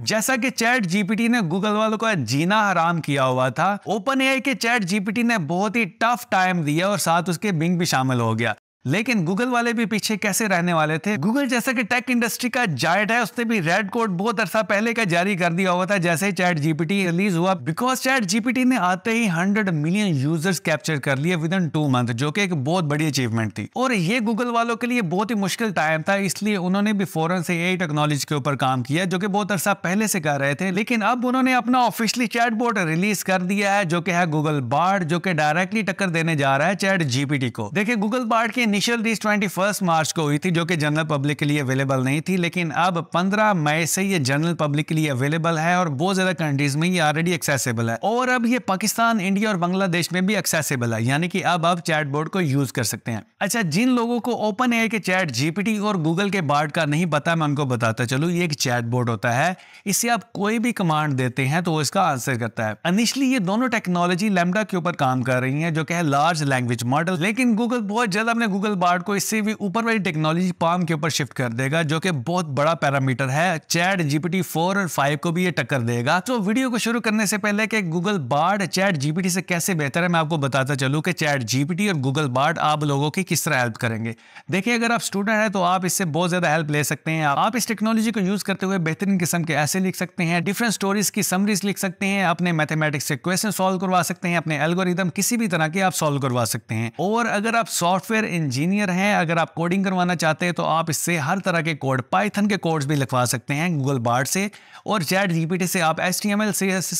जैसा कि chat GPT ने गूगल वालों का जीना हराम किया हुआ था ओपन एआई के चैट जीपीटी ने बहुत ही टफ टाइम दिया और साथ उसके बिंग भी शामिल हो गया लेकिन गूगल वाले भी पीछे कैसे रहने वाले थे गूगल जैसे कि टेक इंडस्ट्री का जायट है उसने भी रेड कोड बहुत अरसा पहले का जारी कर दिया हुआ था जैसे चैट जीपीटी रिलीज हुआ बिकॉज चैट जीपीटी ने आते ही 100 मिलियन यूजर्स कैप्चर कर लिए विद इन टू मंथ जो कि एक बहुत बड़ी अचीवमेंट थी और ये गूगल वालों के लिए बहुत ही मुश्किल टाइम था इसलिए उन्होंने भी फॉरन से ए टेक्नोलॉजी के ऊपर काम किया जो की बहुत अरसा पहले से कर रहे थे लेकिन अब उन्होंने अपना ऑफिशियली चैट बोर्ड रिलीज कर दिया है जो की है गूगल बार्ड जो की डायरेक्टली टक्कर देने जा रहा है चैट जीपीटी को देखिये गूगल बार्ड के initial release twenty first March को हुई थी जो कि जनरल पब्लिक के लिए अवेलेबल नहीं थी लेकिन अब 15 मई से ये जनरल पब्लिक के लिए अवेलेबल है और बहुत ज़्यादा कंट्रीज में ये ऑलरेडी एक्सेसिबल है और अब ये पाकिस्तान इंडिया और बांग्लादेश में भी एक्सेसिबल है यानी कि अब आप चैट बोर्ड को यूज़ कर सकते हैं अच्छा जिन लोगों को ओपन एयर के चैट जीपीटी और गूगल के बार्ड का नहीं पता मैं उनको बताता चलू ये एक चैट बोर्ड होता है इससे आप कोई भी कमांड देते हैं तो वो इसका आंसर करता है इनिशली ये दोनों टेक्नोलॉजी लेमडा के ऊपर काम कर रही है जो कि है लार्ज लैंग्वेज मॉडल लेकिन गूगल बहुत जल्द अपने गूगल गूगल बार्ड को इससे भी ऊपर वाली टेक्नोलॉजी पाम के ऊपर शिफ्ट कर देगा जो कि बहुत बड़ा पैरामीटर है चैट जीपीटी फोर और फाइव को भी ये टक्कर देगा तो वीडियो को शुरू करने से पहले कि गूगल बार्ड चैट जीपीटी से कैसे बेहतर है मैं आपको बताता चलू कि चैट जीपीटी और गूगल बार्ड आप लोगों की किस तरह हेल्प करेंगे देखिए अगर आप स्टूडेंट हैं तो आप इससे बहुत ज़्यादा हेल्प ले सकते हैं आप इस टेक्नोलॉजी को यूज़ करते हुए बेहतरीन किस्म के ऐसे लिख सकते हैं डिफरेंट स्टोरीज की समरीज लिख सकते हैं अपने मैथमेटिक्स से क्वेश्चन सोल्व करवा सकते हैं अपने एल्गोरिदम किसी भी तरह के आप सोल्व करवा सकते हैं और अगर आप सॉफ्टवेयर इंजीनियर हैं अगर आप कोडिंग करवाना चाहते हैं तो आप इससे हर तरह के कोड पाइथन के कोड्स भी लिखवा सकते हैं गूगल बार्ड से और चैट जी से आप एस टी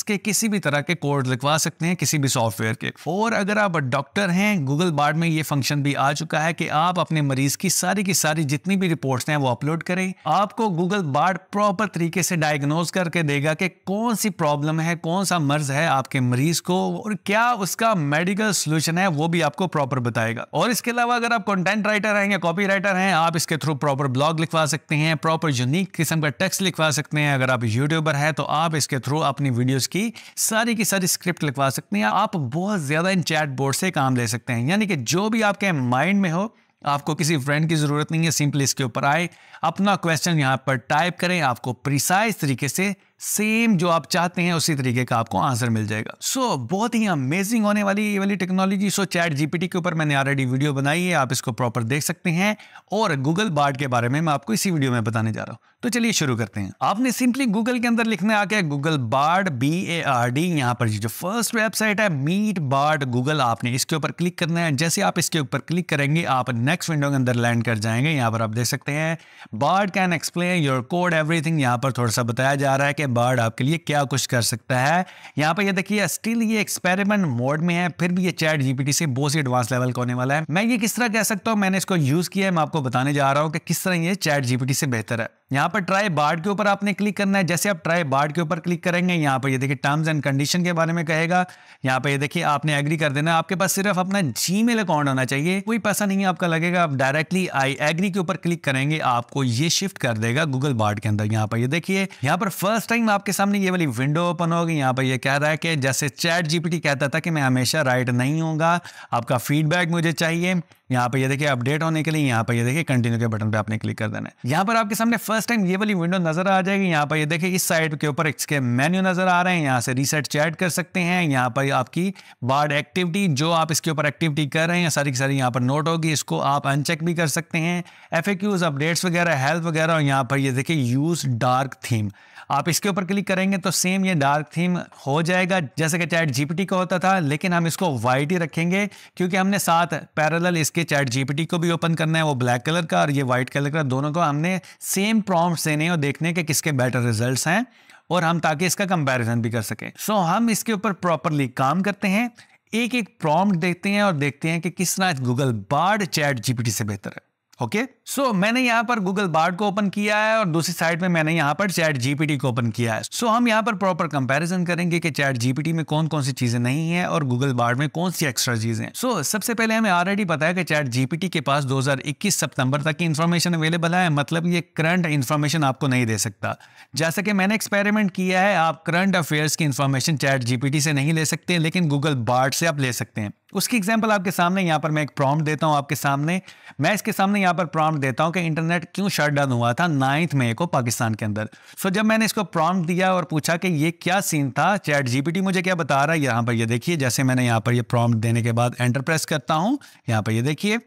के किसी भी तरह के कोड लिखवा सकते हैं किसी भी सॉफ्टवेयर के और अगर आप डॉक्टर हैं गूगल बार्ड में ये फंक्शन भी आ चुका है कि आप अपने मरीज की सारी की सारी जितनी भी रिपोर्ट हैं वो अपलोड करें आपको गूगल बार्ड प्रॉपर तरीके से डायग्नोज करके देगा कि कौन सी प्रॉब्लम है कौन सा मर्ज है आपके मरीज को और क्या उसका मेडिकल सोल्यूशन है वो भी आपको प्रॉपर बताएगा और इसके अलावा अगर आप कंटेंट राइटर हैं या कॉपी राइटर हैं आप इसके थ्रू प्रॉपर ब्लॉग लिखवा सकते हैं प्रॉपर यूनिक किस्म का टेक्स्ट लिखवा सकते हैं अगर आप यूट्यूबर हैं तो आप इसके थ्रू अपनी वीडियोस की सारी की सारी स्क्रिप्ट लिखवा सकते हैं आप बहुत ज़्यादा इन चैट बोर्ड से काम ले सकते हैं यानी कि जो भी आपके माइंड में हो आपको किसी फ्रेंड की ज़रूरत नहीं है सिंपली इसके ऊपर आए अपना क्वेश्चन यहाँ पर टाइप करें आपको प्रिसाइज तरीके से सेम जो आप चाहते हैं उसी तरीके का आपको आंसर मिल जाएगा सो so, बहुत ही अमेजिंग होने वाली ये वाली टेक्नोलॉजी सो चैट जीपीटी के ऊपर मैंने ऑलरेडी वीडियो बनाई है आप इसको प्रॉपर देख सकते हैं और गूगल बार्ड के बारे में मैं आपको इसी वीडियो में बताने जा रहा हूँ तो चलिए शुरू करते हैं आपने सिंपली गूगल के अंदर लिखने आके Google Bard B A R D यहाँ पर जो फर्स्ट वेबसाइट है मीट बार्ड गूगल आपने इसके ऊपर क्लिक करना है जैसे आप इसके ऊपर क्लिक करेंगे आप नेक्स्ट विंडो के अंदर लैंड कर जाएंगे यहाँ पर आप देख सकते हैं Bard can explain your code everything यहाँ पर थोड़ा सा बताया जा रहा है कि कि बर्ड आपके लिए क्या कुछ कर सकता है यहाँ पर ये देखिए स्टिल ये एक्सपेरिमेंट मोड में है फिर भी ये चैट जीपीटी से बहुत ही एडवांस लेवल का होने वाला है मैं ये किस तरह कह सकता हूँ मैंने इसको यूज किया है मैं आपको बताने जा रहा हूँ कि किस तरह ये चैट जीपीटी से बेहतर है यहाँ पर ट्राई बार्ड के ऊपर आपने क्लिक करना है जैसे आप ट्राई बार्ड के ऊपर क्लिक करेंगे यहाँ पर ये यह देखिए टर्म्स एंड कंडीशन के बारे में कहेगा यहाँ पर ये यह देखिए आपने एग्री कर देना आपके पास सिर्फ अपना जी अकाउंट होना चाहिए कोई पैसा नहीं आपका लगेगा आप डायरेक्टली आई एग्री के ऊपर क्लिक करेंगे आपको ये शिफ्ट कर देगा गूगल बार्ड के अंदर यहाँ पर ये यह देखिए यहाँ पर फर्स्ट टाइम आपके सामने ये वाली विंडो ओपन होगी यहाँ पर ये कह रहा है कि जैसे चैट जीपीटी कहता था कि मैं हमेशा राइट नहीं होगा आपका फीडबैक मुझे चाहिए यहाँ पर ये देखिए अपडेट होने के लिए यहाँ पर ये देखिए कंटिन्यू के बटन पर आपने क्लिक कर देना है यहाँ पर आपके सामने फर्स्ट टाइम ये वाली विंडो नज़र आ जाएगी यहाँ पर ये देखिए इस साइड के ऊपर इसके मेन्यू नज़र आ रहे हैं यहाँ से रीसेट चैट कर सकते हैं यहाँ पर आपकी बार्ड एक्टिविटी जो आप इसके ऊपर एक्टिविटी कर रहे हैं सारी की सारी यहाँ पर नोट होगी इसको आप अनचेक भी कर सकते हैं एफ अपडेट्स वगैरह हेल्थ वगैरह और यहाँ पर ये देखिए यूज़ डार्क थीम आप इसके ऊपर क्लिक करेंगे तो सेम ये डार्क थीम हो जाएगा जैसे कि चैट जीपीटी का होता था लेकिन हम इसको वाइट ही रखेंगे क्योंकि हमने साथ पैरेलल इसके चैट जीपीटी को भी ओपन करना है वो ब्लैक कलर का और ये वाइट कलर का दोनों को हमने सेम प्रॉम्प्ट देने और देखने के किसके बेटर रिजल्ट हैं और हम ताकि इसका कंपेरिजन भी कर सकें सो so, हम इसके ऊपर प्रॉपरली काम करते हैं एक एक प्रॉम्प्ट देखते हैं और देखते हैं कि किस तरह गूगल बार्ड चैट जीपीटी से बेहतर है ओके okay? सो so, मैंने यहाँ पर गूगल बार्ड को ओपन किया है और दूसरी साइड में मैंने यहाँ पर चैट जीपीटी को ओपन किया है सो so, हम यहाँ पर प्रॉपर कंपैरिजन करेंगे कि चैट जीपीटी में कौन कौन सी चीजें नहीं है और गूगल बार्ड में कौन सी एक्स्ट्रा चीजें सो so, सबसे पहले हमें ऑलरेडी पता है कि चैट जीपीटी के पास दो सितंबर तक की इन्फॉर्मेशन अवेलेबल है मतलब ये करंट इन्फॉर्मेशन आपको नहीं दे सकता जैसा कि मैंने एक्सपेरिमेंट किया है आप करंट अफेयर्स की इन्फॉर्मेशन चैट जीपीटी से नहीं ले सकते लेकिन गूगल बार्ड से आप ले सकते हैं उसकी एग्जाम्पल आपके सामने यहाँ पर मैं एक प्रॉम्प्ट देता हूँ आपके सामने मैं इसके सामने यहाँ पर प्रॉम्प्ट प्रॉम्प्ट देता हूँ कि इंटरनेट क्यों शट डाउन हुआ था नाइन्थ मई को पाकिस्तान के अंदर सो जब मैंने इसको प्रॉम्प्ट दिया और पूछा कि ये क्या सीन था चैट जीपीटी मुझे क्या बता रहा है यहाँ पर ये देखिए जैसे मैंने यहाँ पर ये प्रॉम्प्ट देने के बाद एंटर प्रेस करता हूँ यहाँ पर ये देखिए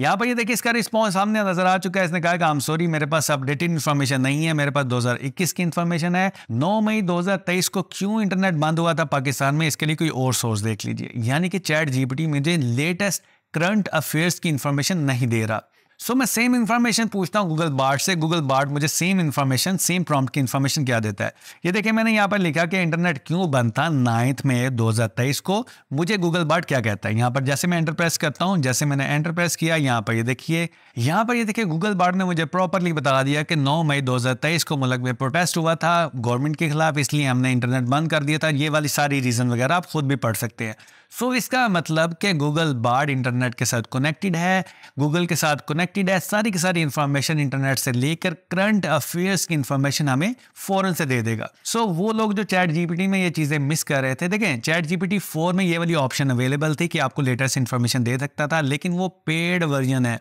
यहाँ पर ये देखिए इसका रिस्पॉन्स सामने नजर आ चुका है इसने कहा कि आम सॉरी मेरे पास अपडेटेड इन्फॉर्मेशन नहीं है मेरे पास 2021 की इन्फॉर्मेशन है 9 मई 2023 को क्यों इंटरनेट बंद हुआ था पाकिस्तान में इसके लिए कोई और सोर्स देख लीजिए यानी कि चैट जीपीटी मुझे लेटेस्ट करंट अफेयर्स की इन्फॉर्मेशन नहीं दे रहा सो so, मैं सेम इन्फॉर्मेशन पूछता हूँ गूगल बार्ट से गूगल बार्ट मुझे सेम इन्फॉर्मेशन सेम प्रॉम्प्ट की इन्फॉर्मेशन क्या देता है ये देखिए मैंने यहाँ पर लिखा कि इंटरनेट क्यों बंद था नाइन्थ में 2023 को मुझे गूगल बार्ट क्या कहता है यहाँ पर जैसे मैं एंटरप्रेस करता हूँ जैसे मैंने एंटरप्रेस किया यहाँ पर ये देखिए यहाँ पर ये देखिए गूगल बार्ट ने मुझे प्रॉपरली बता दिया कि नौ मई दो को मुल्क में प्रोटेस्ट हुआ था गवर्नमेंट के खिलाफ इसलिए हमने इंटरनेट बंद कर दिया था ये वाली सारी रीज़न वगैरह आप खुद भी पढ़ सकते हैं सो so, इसका मतलब कि गूगल बार्ड इंटरनेट के साथ कनेक्टेड है गूगल के साथ कनेक्टेड है सारी की सारी इन्फॉर्मेशन इंटरनेट से लेकर करंट अफेयर्स की इन्फॉर्मेशन हमें फ़ौरन से दे देगा सो so, वो लोग जो चैट जीपीटी में ये चीज़ें मिस कर रहे थे देखें चैट जीपीटी फोर में ये वाली ऑप्शन अवेलेबल थी कि आपको लेटेस्ट इन्फॉर्मेशन दे सकता था लेकिन वो पेड वर्जन है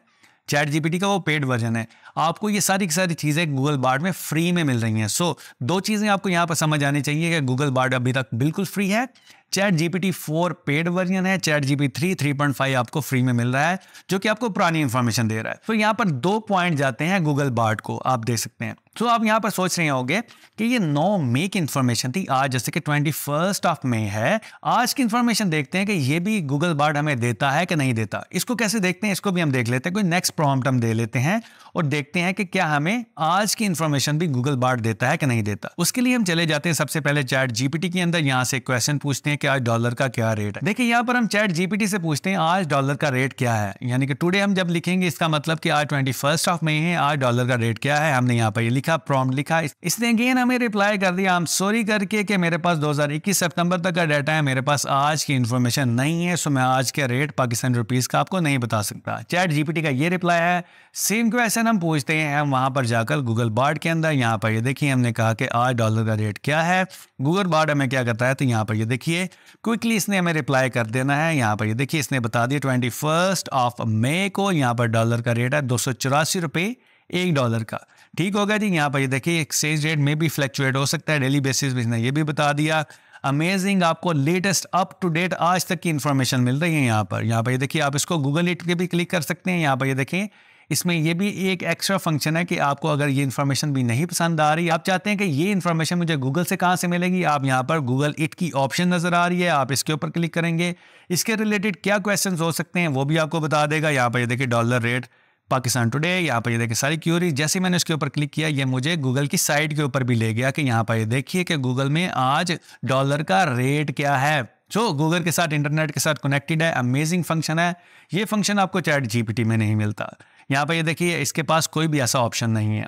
चैट जीपीटी का वो पेड वर्जन है आपको ये सारी की सारी चीज़ें गूगल बार्ड में फ्री में मिल रही हैं सो so, दो चीज़ें आपको यहाँ पर समझ आनी चाहिए कि गूगल बार्ड अभी तक बिल्कुल फ्री है chat T four paid version है chat GP three three point five आपको फ्री में मिल रहा है जो कि आपको पुरानी इन्फॉर्मेशन दे रहा है तो यहाँ पर दो पॉइंट जाते हैं गूगल बार्ड को आप दे सकते हैं तो आप यहाँ पर सोच रहे होंगे कि ये नौ मे की इन्फॉर्मेशन थी आज जैसे कि ट्वेंटी फर्स्ट ऑफ मे है आज की इन्फॉर्मेशन देखते हैं कि ये भी गूगल बार्ड हमें देता है कि नहीं देता इसको कैसे देखते हैं इसको भी हम देख लेते हैं कोई नेक्स्ट प्रॉम्प्ट हम दे लेते हैं और देखते हैं कि क्या हमें आज की इन्फॉर्मेशन भी गूगल बार्ट देता है कि नहीं देता उसके लिए हम चले जाते हैं सबसे पहले चैट जीपीटी के अंदर यहाँ से क्वेश्चन पूछते हैं कि आज डॉलर का क्या रेट है देखिए यहाँ पर हम चैट जीपीटी से पूछते हैं आज डॉलर का रेट क्या है यानी कि टूडे हम जब लिखेंगे इसका मतलब की आज ट्वेंटी फर्स्ट ऑफ मई है आज डॉलर का रेट क्या है हमने यहाँ पर लिखा प्रॉम लिखा इसने अगेन हमें रिप्लाई कर दिया हम सॉरी करके कि मेरे पास दो सितंबर तक का डाटा है मेरे पास आज की इन्फॉर्मेशन नहीं है सो मैं आज के रेट पाकिस्तान रुपीज़ का आपको नहीं बता सकता चैट जीपीटी का ये रिप्लाई है सेम क्वेश्चन क्वेश्चन हम पूछते हैं हम वहाँ पर जाकर गूगल बार्ड के अंदर यहाँ पर ये देखिए हमने कहा कि आज डॉलर का रेट क्या है गूगल बार्ड हमें क्या करता है तो यहाँ पर ये देखिए क्विकली इसने हमें रिप्लाई कर देना है यहाँ पर ये देखिए इसने बता दिया ट्वेंटी ऑफ मे को यहाँ पर डॉलर का रेट है दो सौ डॉलर का ठीक हो गया जी यहाँ पर ये देखिए एक्सचेंज रेट में भी फ्लैक्चुएट हो सकता है डेली बेसिस पर इसने ये भी बता दिया अमेजिंग आपको लेटेस्ट अप टू डेट आज तक की इन्फॉर्मेशन मिल रही है यहाँ पर यहाँ पर ये देखिए आप इसको गूगल इट के भी क्लिक कर सकते हैं यहाँ पर ये यह देखें इसमें यह भी एक एक्स्ट्रा फंक्शन है कि आपको अगर ये इन्फॉर्मेशन भी नहीं पसंद आ रही आप चाहते हैं कि ये इन्फॉर्मेशन मुझे गूगल से कहाँ से मिलेगी आप यहाँ पर गूगल इट की ऑप्शन नज़र आ रही है आप इसके ऊपर क्लिक करेंगे इसके रिलेटेड क्या क्वेश्चन हो सकते हैं वो भी आपको बता देगा यहाँ पर ये देखिए डॉलर रेट पाकिस्तान टुडे यहाँ पर ये देखिए सारी क्यूरी जैसे मैंने उसके ऊपर क्लिक किया ये मुझे गूगल की साइट के ऊपर भी ले गया कि यहाँ पर ये देखिए कि गूगल में आज डॉलर का रेट क्या है जो गूगल के साथ इंटरनेट के साथ कनेक्टेड है अमेजिंग फंक्शन है ये फंक्शन आपको चैट जीपीटी में नहीं मिलता यहाँ पर ये देखिए इसके पास कोई भी ऐसा ऑप्शन नहीं है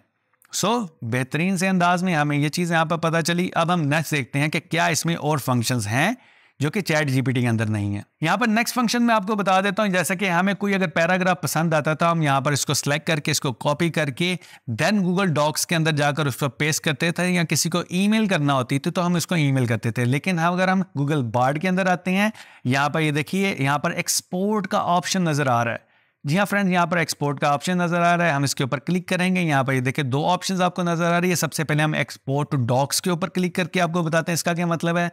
सो so, बेहतरीन से अंदाज में हमें ये चीज़ यहाँ पर पता चली अब हम नेक्स्ट देखते हैं कि क्या इसमें और फंक्शंस हैं जो कि चैट जीपीटी के अंदर नहीं है यहाँ पर नेक्स्ट फंक्शन में आपको बता देता हूँ जैसा कि हमें कोई अगर पैराग्राफ पसंद आता था हम यहाँ पर इसको सेलेक्ट करके इसको कॉपी करके देन गूगल डॉक्स के अंदर जाकर उस पर पेस्ट करते थे या किसी को ईमेल करना होती थी तो हम इसको ईमेल करते थे लेकिन हम हाँ, अगर हम गूगल बार्ड के अंदर आते हैं यहाँ पर ये देखिए यहाँ पर एक्सपोर्ट का ऑप्शन नज़र आ रहा है जी हाँ फ्रेंड्स यहाँ पर एक्सपोर्ट का ऑप्शन नज़र आ रहा है हम इसके ऊपर क्लिक करेंगे यहाँ पर ये देखिए दो ऑप्शंस आपको नज़र आ रही है सबसे पहले हम एक्सपोर्ट टू डॉक्स के ऊपर क्लिक करके आपको बताते हैं इसका क्या मतलब है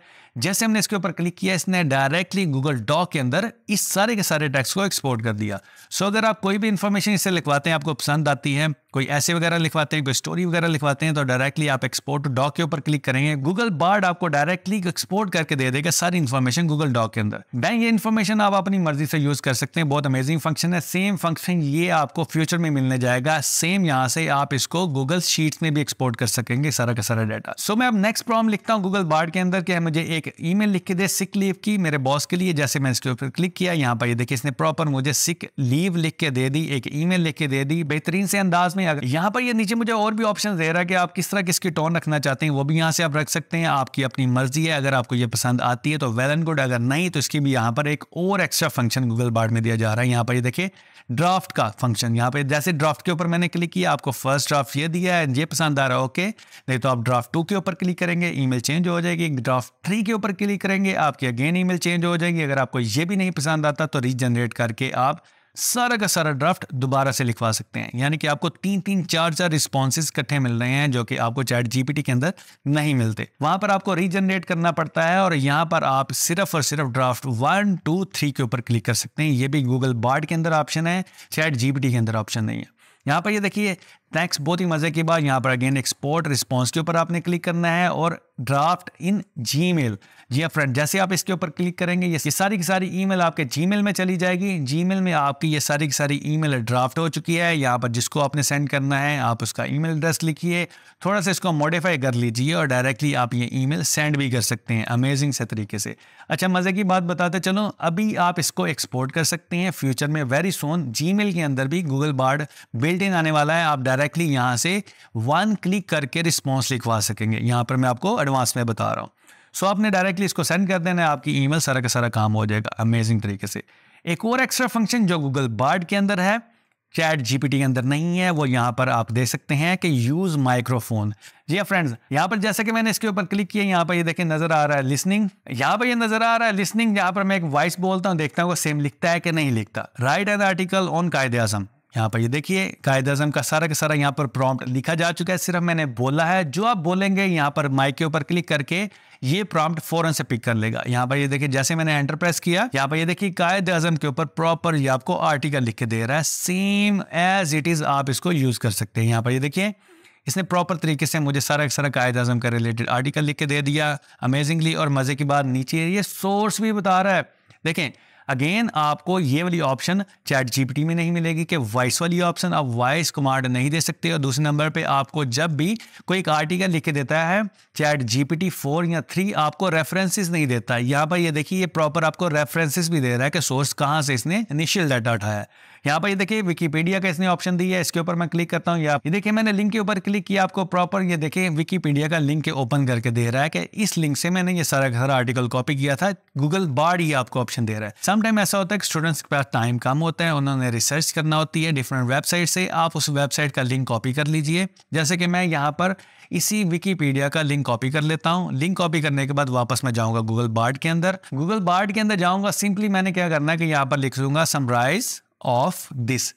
जैसे हमने इसके ऊपर क्लिक किया इसने डायरेक्टली गूगल डॉक के अंदर इस सारे के सारे टैक्स को एक्सपोर्ट कर दिया सो अगर आप कोई भी इन्फॉर्मेशन इससे लिखवाते हैं आपको पसंद आती है कोई ऐसे वगैरह लिखवाते हैं कोई स्टोरी वगैरह लिखवाते हैं तो डायरेक्टली आप एक्सपोर्ट डॉक के ऊपर क्लिक करेंगे गूगल बार्ड आपको डायरेक्टली एक्सपोर्ट करके दे देगा सारी इन्फॉर्मेशन गूगल डॉक के अंदर बैंक ये इन्फॉर्मेशन आप अपनी मर्जी से यूज कर सकते हैं बहुत अमेजिंग फंक्शन है सेम फंक्शन ये आपको फ्यूचर में मिलने जाएगा सेम यहाँ से आप इसको गूगल शीट्स में भी एक्सपोर्ट कर सकेंगे सारा का सारा डाटा सो so, मैं अब नेक्स्ट प्रॉब्लम लिखता हूँ गूगल बार्ड के अंदर कि हाँ, मुझे एक ई लिख के दे सिक लीव की मेरे बॉस के लिए जैसे मैंने इसके ऊपर क्लिक किया यहाँ पर देखिए इसने प्रॉपर मुझे सिक लीव लिख के दे दी एक ई लिख के दे दी बेहतरीन से अंदाज में में आ यहाँ पर ये नीचे मुझे और भी ऑप्शन दे रहा है कि आप किस तरह किसकी टोन रखना चाहते हैं वो भी यहाँ से आप रख सकते हैं आपकी अपनी मर्जी है अगर आपको ये पसंद आती है तो वेल एंड गुड अगर नहीं तो इसकी भी यहाँ पर एक और एक्स्ट्रा फंक्शन गूगल बार्ड में दिया जा रहा है यहाँ पर ये देखिए ड्राफ्ट का फंक्शन यहाँ पर जैसे ड्राफ्ट के ऊपर मैंने क्लिक किया आपको फर्स्ट ड्राफ्ट ये दिया है ये पसंद आ रहा है ओके नहीं तो आप ड्राफ्ट टू के ऊपर क्लिक करेंगे ईमेल चेंज हो जाएगी ड्राफ्ट थ्री के ऊपर क्लिक करेंगे आपकी अगेन ईमेल चेंज हो जाएगी अगर आपको ये भी नहीं पसंद आता तो रीजनरेट करके आप सारा का सारा ड्राफ्ट दोबारा से लिखवा सकते हैं यानी कि आपको तीन तीन चार चार रिस्पॉन्सेज इकट्ठे मिल रहे हैं जो कि आपको चैट जीपीटी के अंदर नहीं मिलते वहां पर आपको रीजनरेट करना पड़ता है और यहाँ पर आप सिर्फ और सिर्फ ड्राफ्ट वन टू थ्री के ऊपर क्लिक कर सकते हैं ये भी गूगल बार्ड के अंदर ऑप्शन है चैट जीपीटी के अंदर ऑप्शन नहीं है यहाँ पर ये देखिए थैंक्स बहुत ही मज़े की बात यहाँ पर अगेन एक्सपोर्ट रिस्पॉन्स के ऊपर आपने क्लिक करना है और draft in Gmail G friend जैसे आप इसके ऊपर क्लिक करेंगे ये सारी की सारी ईमेल आपके जीमेल में चली जाएगी जीमेल में आपकी ये सारी की सारी ईमेल ड्राफ्ट हो चुकी है यहाँ पर जिसको आपने सेंड करना है आप उसका ई एड्रेस लिखिए थोड़ा सा इसको मॉडिफाई कर लीजिए और डायरेक्टली आप ये मेल सेंड भी कर सकते हैं अमेजिंग से तरीके से अच्छा मज़े की बात बताते चलो अभी आप इसको एक्सपोर्ट कर सकते हैं फ्यूचर में वेरी सोन जी के अंदर भी गूगल बार्ड बिल्ट इन आने वाला है आप डायरेक्ट डायरेक्टली यहाँ से वन क्लिक करके रिस्पॉन्स लिखवा सकेंगे यहाँ पर मैं आपको एडवांस में बता रहा हूँ सो so, आपने डायरेक्टली इसको सेंड कर देना है आपकी ईमेल सारा का सारा काम हो जाएगा अमेजिंग तरीके से एक और एक्स्ट्रा फंक्शन जो गूगल बार्ड के अंदर है चैट जीपीटी के अंदर नहीं है वो यहाँ पर आप दे सकते हैं कि यूज़ माइक्रोफोन जी फ्रेंड्स हाँ यहाँ पर जैसे कि मैंने इसके ऊपर क्लिक किया यहाँ पर ये यह देखें नज़र आ रहा है लिसनिंग यहाँ पर ये यह नज़र आ रहा है लिसनिंग यहाँ पर मैं एक वॉइस बोलता हूँ देखता हूँ वो सेम लिखता है कि नहीं लिखता राइट एन आर्टिकल ऑन कायदे आजम यहाँ पर ये देखिए कायद अजम का सारा का सारा यहाँ पर प्रॉम्प्ट लिखा जा चुका है सिर्फ मैंने बोला है जो आप बोलेंगे यहाँ पर माइक के ऊपर क्लिक करके ये प्रॉम्प्ट फौरन से पिक कर लेगा यहाँ पर ये देखिए जैसे मैंने एंटर प्रेस किया यहाँ पर ये देखिए कायद अजम के ऊपर प्रॉपर ये आपको आर्टिकल लिख के दे रहा है सेम एज इट इज आप इसको यूज कर सकते हैं यहाँ पर ये देखिए इसने प्रॉपर तरीके से मुझे सारा सारा कायद अजम का रिलेटेड आर्टिकल लिख के दे दिया अमेजिंगली और मज़े की बात नीचे ये सोर्स भी बता रहा है देखें अगेन आपको ये वाली ऑप्शन चैट जीपीटी में नहीं मिलेगी कि वॉइस वाली ऑप्शन आप वॉइस कमांड नहीं दे सकते और दूसरे नंबर पे आपको जब भी कोई एक आर्टिकल लिख के देता है चैट जीपीटी फोर या थ्री आपको रेफरेंसेस नहीं देता यहाँ पर ये देखिए ये प्रॉपर आपको रेफरेंसेस भी दे रहा है कि सोर्स कहाँ से इसने इनिशियल डाटा उठाया है यहाँ पर ये देखिए विकीपीडिया का इसने ऑप्शन दी है इसके ऊपर मैं क्लिक करता हूँ ये देखिए मैंने लिंक के ऊपर क्लिक किया आपको प्रॉपर ये देखिए विकीपीडिया का लिंक ओपन करके दे रहा है कि इस लिंक से मैंने ये सारा सारा आर्टिकल कॉपी किया था गूगल बार ये आपको ऑप्शन दे रहा है समटाइम ऐसा होता है कि स्टूडेंट्स के पास टाइम कम होता है उन्होंने रिसर्च करना होती है डिफरेंट वेबसाइट से आप उस वेबसाइट का लिंक कॉपी कर लीजिए जैसे कि मैं यहाँ पर इसी विकीपीडिया का लिंक कॉपी कर लेता हूँ लिंक कॉपी करने के बाद वापस मैं जाऊँगा गूगल बार्ड के अंदर गूगल बार्ड के अंदर जाऊँगा सिंपली मैंने क्या करना है कि यहाँ पर लिख लूंगा समराइज ऑफ दिस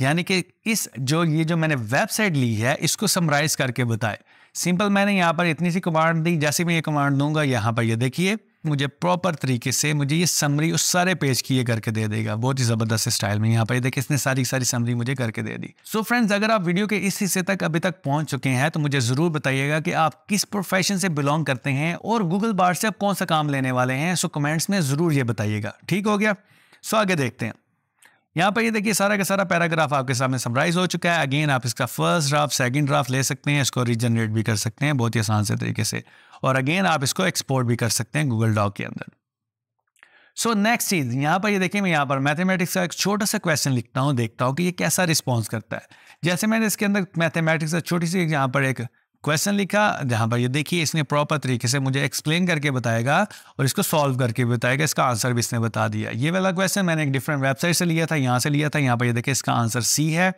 यानी कि इस जो ये जो मैंने वेबसाइट ली है इसको समराइज करके बताए सिंपल मैंने यहाँ पर इतनी सी कमांड दी जैसे मैं ये कमांड दूंगा यहाँ पर ये देखिए मुझे प्रॉपर तरीके से मुझे ये समरी उस सारे पेज की ये करके दे देगा बहुत ही ज़बरदस्त स्टाइल में यहाँ पर देखिए इसने सारी सारी समरी मुझे करके दे दी सो so फ्रेंड्स अगर आप वीडियो के इस हिस्से तक अभी तक पहुँच चुके हैं तो मुझे ज़रूर बताइएगा कि आप किस प्रोफेशन से बिलोंग करते हैं और गूगल बार से आप कौन सा काम लेने वाले हैं सो so कमेंट्स में ज़रूर ये बताइएगा ठीक हो गया सो so आगे देखते हैं यहाँ पर ये देखिए सारा का सारा पैराग्राफ आपके सामने समराइज हो चुका है अगेन आप इसका फर्स्ट ड्राफ्ट सेकंड ड्राफ्ट ले सकते हैं इसको रीजनरेट भी कर सकते हैं बहुत ही आसान से तरीके से और अगेन आप इसको एक्सपोर्ट भी कर सकते हैं गूगल डॉक के अंदर सो नेक्स्ट चीज़ यहाँ पर ये देखिए मैं यहाँ पर मैथमेटिक्स का एक छोटा सा क्वेश्चन लिखता हूँ देखता हूँ कि ये कैसा रिस्पॉन्स करता है जैसे मैंने इसके अंदर मैथेमेटिक्स का छोटी सी यहाँ पर एक क्वेश्चन लिखा जहाँ पर ये देखिए इसने प्रॉपर तरीके से मुझे एक्सप्लेन करके बताएगा और इसको सॉल्व करके बताएगा इसका आंसर भी इसने बता दिया ये वाला क्वेश्चन मैंने एक डिफरेंट वेबसाइट से लिया था यहाँ से लिया था यहाँ पर ये देखिए इसका आंसर सी है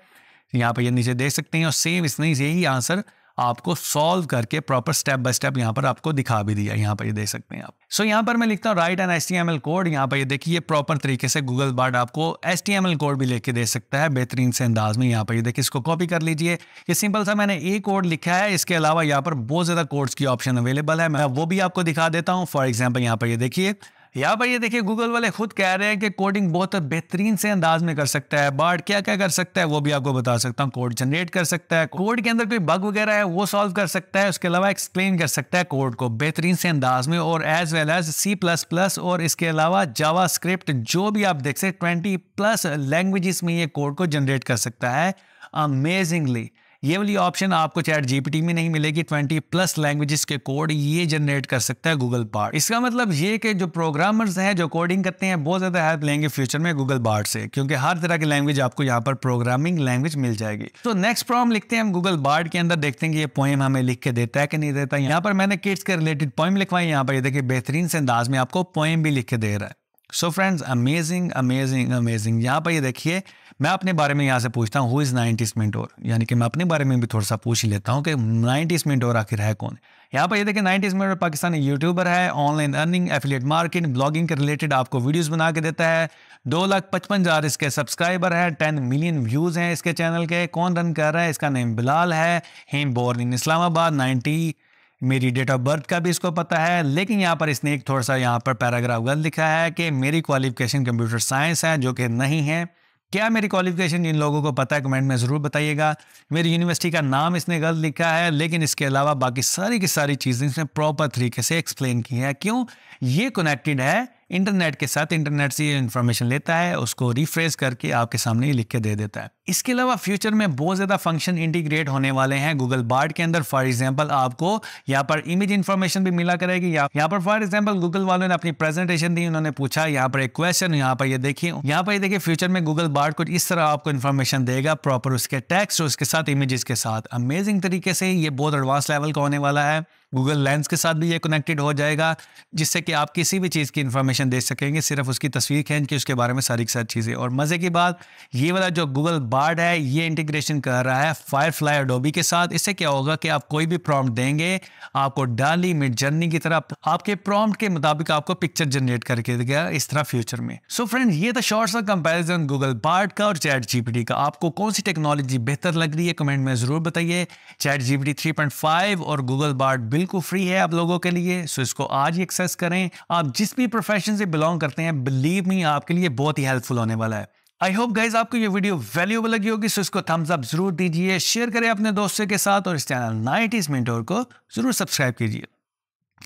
यहाँ पर ये नीचे देख सकते हैं और सेम इसने यही आंसर आपको सॉल्व करके प्रॉपर स्टेप बाय स्टेप यहाँ पर आपको दिखा भी दिया यहाँ पर ये देख सकते हैं आप सो so, यहाँ पर मैं लिखता हूँ राइट एन एस कोड यहाँ पर ये देखिए प्रॉपर तरीके से गूगल बार्ड आपको एस कोड भी लेके दे सकता है बेहतरीन से अंदाज में यहाँ पर ये देखिए इसको कॉपी कर लीजिए ये सिंपल सा मैंने ए कोड लिखा है इसके अलावा यहाँ पर बहुत ज़्यादा कोड्स की ऑप्शन अवेलेबल है मैं वो भी आपको दिखा देता हूँ फॉर एग्जाम्पल यहाँ पर ये देखिए यहाँ पर ये देखिए गूगल वाले खुद कह रहे हैं कि कोडिंग बहुत बेहतरीन से अंदाज में कर सकता है बार्ड क्या क्या कर सकता है वो भी आपको बता सकता हूँ कोड जनरेट कर सकता है कोड के अंदर कोई बग वगैरह है वो सॉल्व कर सकता है उसके अलावा एक्सप्लेन कर सकता है कोड को बेहतरीन से अंदाज में और as well as C plus plus और इसके अलावा जावा स्क्रिप्ट जो भी आप देख सकते ट्वेंटी प्लस लैंग्वेजेस में ये कोड को जनरेट कर सकता है अमेजिंगली ये वाली ऑप्शन आपको चैट जीपीटी में नहीं मिलेगी 20 प्लस लैंग्वेजेस के कोड ये जनरेट कर सकता है गूगल बार्ड इसका मतलब ये कि जो प्रोग्रामर्स हैं जो कोडिंग करते हैं बहुत ज़्यादा हेल्प लेंगे फ्यूचर में गूगल बार्ट से क्योंकि हर तरह की लैंग्वेज आपको यहाँ पर प्रोग्रामिंग लैंग्वेज मिल जाएगी तो नेक्स्ट प्रॉब्लम लिखते हैं हम गूगल बार्ट के अंदर देखते हैं कि ये पोएम हमें लिख के देता है कि नहीं देता यहाँ पर मैंने किड्स के रिलेटेड पोएम लिखवाई यहाँ पर ये देखिए बेहतरीन से अंदाज में आपको पोएम भी लिख के दे रहा है so friends amazing amazing amazing यहाँ पर ये देखिए मैं अपने बारे में यहाँ से पूछता हूँ हु इज़ नाइन्टीस मिनटोर यानी कि मैं अपने बारे में भी थोड़ा सा पूछ ही लेता हूँ कि नाइन्टीस मिनटोर आखिर है कौन यहाँ पर ये देखिए नाइन्टीस मिनटोर पाकिस्तानी यूट्यूबर है online earning affiliate market blogging के रिलेटेड आपको वीडियोज़ बना के देता है दो लाख पचपन हज़ार इसके सब्सक्राइबर है टेन मिलियन व्यूज़ हैं इसके चैनल के कौन रन कर रहा है इसका नेम बिलाल है हेम बोर्न इन इस्लामाबाद नाइन्टी मेरी डेट ऑफ बर्थ का भी इसको पता है लेकिन यहाँ पर इसने एक थोड़ा सा यहाँ पर पैराग्राफ गलत लिखा है कि मेरी क्वालिफिकेशन कंप्यूटर साइंस है जो कि नहीं है क्या मेरी क्वालिफिकेशन जिन लोगों को पता है कमेंट में ज़रूर बताइएगा मेरी यूनिवर्सिटी का नाम इसने गलत लिखा है लेकिन इसके अलावा बाकी सारी की सारी चीज़ें इसने प्रॉपर तरीके से एक्सप्लेन की है क्यों ये कनेक्टेड है इंटरनेट के साथ इंटरनेट से ये इन्फॉर्मेशन लेता है उसको रिफ्रेश करके आपके सामने लिख के दे देता है इसके अलावा फ्यूचर में बहुत ज़्यादा फंक्शन इंटीग्रेट होने वाले हैं गूगल बार्ड के अंदर फॉर एग्जाम्पल आपको यहाँ पर इमेज इन्फॉर्मेशन भी मिला करेगी यहाँ पर फॉर एग्जाम्पल गूगल वालों ने अपनी प्रेजेंटेशन दी उन्होंने पूछा यहाँ पर एक क्वेश्चन यहाँ पर ये देखिए यहाँ पर देखिए फ्यूचर में गूगल बार्ड कुछ इस तरह आपको इन्फॉर्मेशन देगा प्रॉपर उसके टेक्स्ट उसके साथ इमेजेस के साथ अमेजिंग तरीके से ये बहुत एडवांस लेवल का होने वाला है गूगल लेंस के साथ भी ये कनेक्टेड हो जाएगा जिससे कि आप किसी भी चीज़ की इन्फॉर्मेशन दे सकेंगे सिर्फ उसकी तस्वीर खींच के उसके बारे में सारी की सारी चीज़ें और मज़े की बात ये वाला जो गूगल बार्ड है ये इंटीग्रेशन कर रहा है फ्लाई अडोबी के साथ इससे क्या होगा कि आप कोई भी प्रॉम्प्ट देंगे आपको डाली मिड जर्नी की तरह आपके प्रॉम्प्ट के मुताबिक आपको पिक्चर जनरेट करके देगा इस तरह फ्यूचर में सो so फ्रेंड ये था शॉर्ट सा कंपेरिजन गूगल बार्ड का और चैट जी का आपको कौन सी टेक्नोलॉजी बेहतर लग रही है कमेंट में ज़रूर बताइए चैट जी पी और गूगल बार्ड बिल्कुल फ्री है आप लोगों के लिए सो इसको आज ही एक्सेस करें आप जिस भी प्रोफेशन से बिलोंग करते हैं बिलीव मी आपके लिए बहुत ही हेल्पफुल होने वाला है आई होप गाइज आपको ये वीडियो वैल्यूबल लगी होगी सो इसको थम्स अप जरूर दीजिए शेयर करें अपने दोस्तों के साथ और इस चैनल नाइटीज मिनटोर को जरूर सब्सक्राइब कीजिए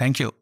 थैंक यू